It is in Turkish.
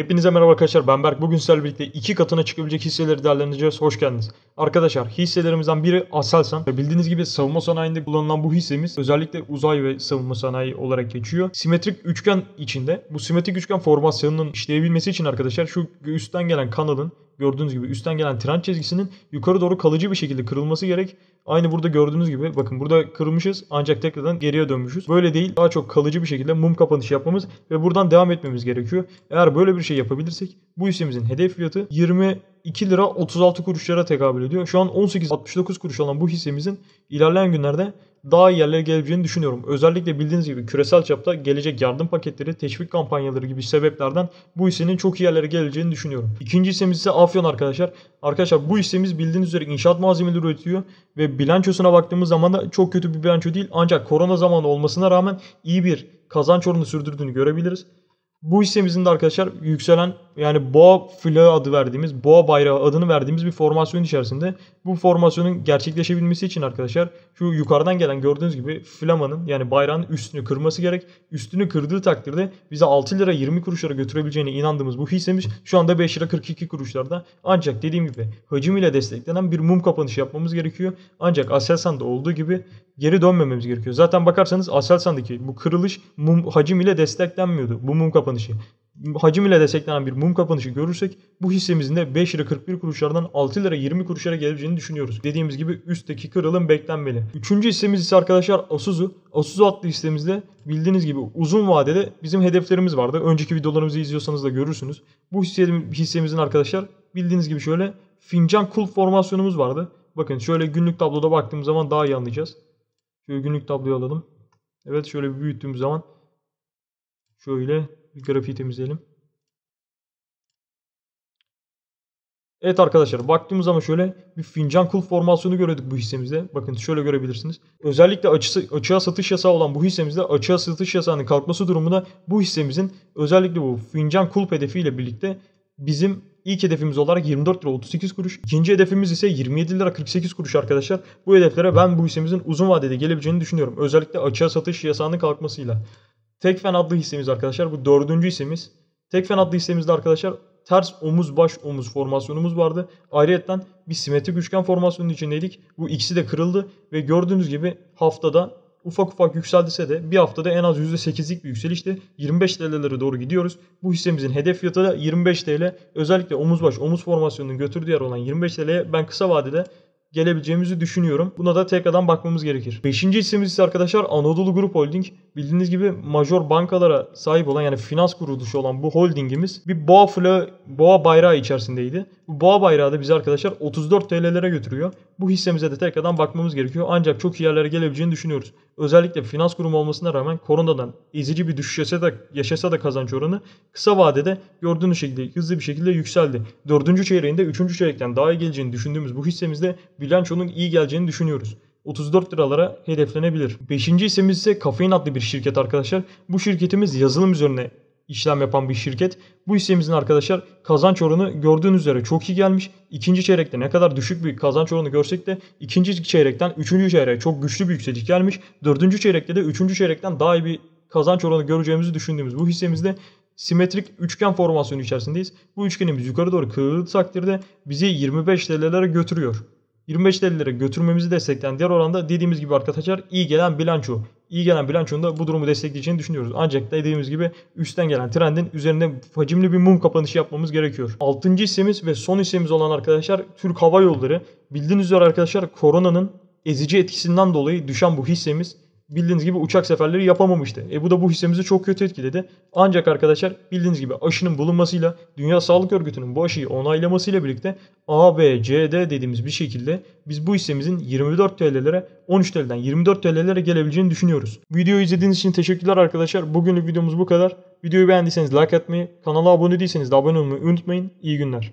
Hepinize merhaba arkadaşlar ben Berk. Bugün sizlerle birlikte iki katına çıkabilecek hisseleri değerlendireceğiz. Hoş geldiniz. Arkadaşlar hisselerimizden biri Aselsan. Bildiğiniz gibi savunma sanayinde kullanılan bu hissemiz özellikle uzay ve savunma sanayi olarak geçiyor. Simetrik üçgen içinde bu simetrik üçgen formasyonunun işleyebilmesi için arkadaşlar şu üstten gelen kanalın gördüğünüz gibi üstten gelen trend çizgisinin yukarı doğru kalıcı bir şekilde kırılması gerek. Aynı burada gördüğünüz gibi bakın burada kırmışız ancak tekrardan geriye dönmüşüz. Böyle değil daha çok kalıcı bir şekilde mum kapanışı yapmamız ve buradan devam etmemiz gerekiyor. Eğer böyle bir şey yapabilirsek bu hissemizin hedef fiyatı 22 lira 36 kuruşlara tekabül ediyor. Şu an 18.69 kuruş olan bu hissemizin ilerleyen günlerde daha yerlere gelebileceğini düşünüyorum. Özellikle bildiğiniz gibi küresel çapta gelecek yardım paketleri, teşvik kampanyaları gibi sebeplerden bu hissenin çok iyi yerlere geleceğini düşünüyorum. İkinci hissemiz ise Afyon arkadaşlar. Arkadaşlar bu hissemiz bildiğiniz üzere inşaat malzemeleri üretiyor ve bilançosuna baktığımız zaman da çok kötü bir bilanço değil. Ancak korona zamanı olmasına rağmen iyi bir kazanç oranı sürdürdüğünü görebiliriz. Bu hissemizin de arkadaşlar yükselen yani boğa flağı adı verdiğimiz, boğa bayrağı adını verdiğimiz bir formasyon içerisinde bu formasyonun gerçekleşebilmesi için arkadaşlar şu yukarıdan gelen gördüğünüz gibi flamanın yani bayrağın üstünü kırması gerek. Üstünü kırdığı takdirde bize 6 lira 20 kuruşlara götürebileceğine inandığımız bu hissemiz şu anda 5 lira 42 kuruşlarda. Ancak dediğim gibi hacim ile desteklenen bir mum kapanışı yapmamız gerekiyor. Ancak Aselsan'da olduğu gibi geri dönmememiz gerekiyor. Zaten bakarsanız Aselsan'daki bu kırılış mum hacim ile desteklenmiyordu. Bu mum kapanışı. Hacim ile desteklenen bir mum kapanışı görürsek bu hissemizin de 5 lira 41 kuruşlardan 6 lira 20 kuruşlara gelebileceğini düşünüyoruz. Dediğimiz gibi üstteki kırılım beklenmeli. Üçüncü hissemiz ise arkadaşlar Asuzu. Asuzu adlı hissemizde bildiğiniz gibi uzun vadede bizim hedeflerimiz vardı. Önceki videolarımızı izliyorsanız da görürsünüz. Bu hissemizin arkadaşlar bildiğiniz gibi şöyle fincan kul formasyonumuz vardı. Bakın şöyle günlük tabloda baktığımız zaman daha iyi anlayacağız. Şöyle günlük tabloyu alalım. Evet şöyle bir büyüttüğüm zaman şöyle bir grafiği temizleyelim. Evet arkadaşlar baktığımız zaman şöyle bir fincan kul formasyonu gördük bu hissemizde. Bakın şöyle görebilirsiniz. Özellikle açısı, açığa satış yasağı olan bu hissemizde açığa satış yasağının kalkması durumunda bu hissemizin özellikle bu fincan kulp hedefiyle birlikte bizim İlk hedefimiz olarak 24 lira 38 kuruş. İkinci hedefimiz ise 27 lira 48 kuruş arkadaşlar. Bu hedeflere ben bu hissemizin uzun vadede gelebileceğini düşünüyorum. Özellikle açığa satış yasağının kalkmasıyla. Tekfen adlı hissemiz arkadaşlar. Bu dördüncü hissemiz. Tekfen adlı hissemizde arkadaşlar ters omuz baş omuz formasyonumuz vardı. Ayrıca bir simetrik üçgen formasyonun içindeydik. Bu ikisi de kırıldı ve gördüğünüz gibi haftada ufak ufak yükseldise de bir haftada en az %8'lik bir yükselişte 25 TL'lere doğru gidiyoruz. Bu hissemizin hedef fiyatı da 25 TL. Özellikle omuz baş omuz formasyonunun götürdüğü yer olan 25 TL'ye ben kısa vadede gelebileceğimizi düşünüyorum. Buna da tekrardan bakmamız gerekir. Beşinci hissemiz ise arkadaşlar Anadolu Grup Holding. Bildiğiniz gibi major bankalara sahip olan yani finans kuruluşu olan bu holdingimiz bir boğa flo, boğa bayrağı içerisindeydi. Bu boğa bayrağı da bizi arkadaşlar 34 TL'lere götürüyor. Bu hissemize de tekrardan bakmamız gerekiyor. Ancak çok iyi yerlere gelebileceğini düşünüyoruz. Özellikle finans kurumu olmasına rağmen koronadan ezici bir düşüş yaşasa da, yaşasa da kazanç oranı kısa vadede gördüğünüz şekilde hızlı bir şekilde yükseldi. Dördüncü çeyreğinde üçüncü çeyrekten daha iyi geleceğini düşündüğümüz bu hissemizde bilançonun iyi geleceğini düşünüyoruz. 34 liralara hedeflenebilir. Beşinci hissemiz ise Kafein adlı bir şirket arkadaşlar. Bu şirketimiz yazılım üzerine işlem yapan bir şirket. Bu hissemizin arkadaşlar kazanç oranı gördüğünüz üzere çok iyi gelmiş. İkinci çeyrekte ne kadar düşük bir kazanç oranı görsek de ikinci çeyrekten üçüncü çeyreğe çok güçlü bir yükseliş gelmiş. Dördüncü çeyrekte de üçüncü çeyrekten daha iyi bir kazanç oranı göreceğimizi düşündüğümüz bu hissemizde simetrik üçgen formasyonu içerisindeyiz. Bu üçgenimiz yukarı doğru kırıldığı takdirde bizi 25 TL'lere götürüyor. 25 TL'lere götürmemizi destekleyen diğer oranda dediğimiz gibi arkadaşlar iyi gelen bilanço iyi gelen bilançonun da bu durumu destekleyeceğini düşünüyoruz. Ancak dediğimiz gibi üstten gelen trendin üzerinde hacimli bir mum kapanışı yapmamız gerekiyor. Altıncı hissemiz ve son hissemiz olan arkadaşlar Türk Hava Yolları. Bildiğiniz üzere arkadaşlar koronanın ezici etkisinden dolayı düşen bu hissemiz bildiğiniz gibi uçak seferleri yapamamıştı. E bu da bu hissemizi çok kötü etkiledi. Ancak arkadaşlar bildiğiniz gibi aşının bulunmasıyla Dünya Sağlık Örgütü'nün bu aşıyı onaylamasıyla birlikte A, B, C, D dediğimiz bir şekilde biz bu hissemizin 24 TL'lere 13 TL'den 24 TL'lere gelebileceğini düşünüyoruz. Videoyu izlediğiniz için teşekkürler arkadaşlar. Bugünlük videomuz bu kadar. Videoyu beğendiyseniz like etmeyi, kanala abone değilseniz de abone olmayı unutmayın. İyi günler.